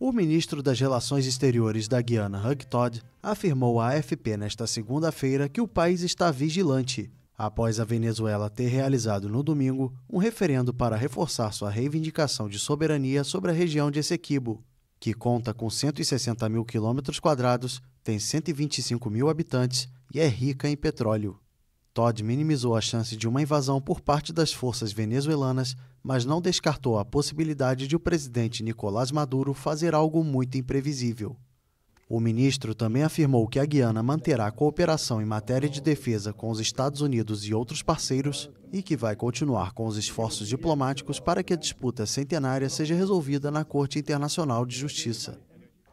O ministro das Relações Exteriores da Guiana, Hug Todd, afirmou à AFP nesta segunda-feira que o país está vigilante após a Venezuela ter realizado no domingo um referendo para reforçar sua reivindicação de soberania sobre a região de Essequibo, que conta com 160 mil quilômetros quadrados, tem 125 mil habitantes e é rica em petróleo. Todd minimizou a chance de uma invasão por parte das forças venezuelanas, mas não descartou a possibilidade de o presidente Nicolás Maduro fazer algo muito imprevisível. O ministro também afirmou que a Guiana manterá cooperação em matéria de defesa com os Estados Unidos e outros parceiros e que vai continuar com os esforços diplomáticos para que a disputa centenária seja resolvida na Corte Internacional de Justiça.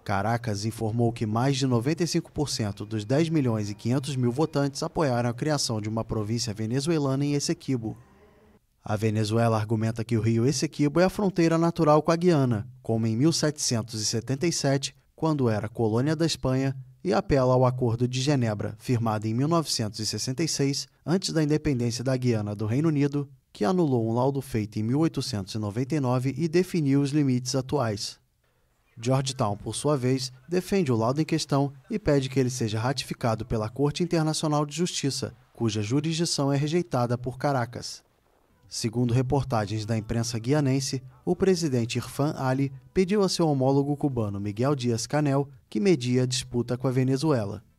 Caracas informou que mais de 95% dos 10 milhões e 500 mil votantes apoiaram a criação de uma província venezuelana em Essequibo. A Venezuela argumenta que o rio Essequibo é a fronteira natural com a Guiana, como em 1777, quando era colônia da Espanha, e apela ao Acordo de Genebra, firmado em 1966, antes da independência da Guiana do Reino Unido, que anulou um laudo feito em 1899 e definiu os limites atuais. Georgetown, por sua vez, defende o laudo em questão e pede que ele seja ratificado pela Corte Internacional de Justiça, cuja jurisdição é rejeitada por Caracas. Segundo reportagens da imprensa guianense, o presidente Irfan Ali pediu a seu homólogo cubano Miguel Dias Canel que medie a disputa com a Venezuela.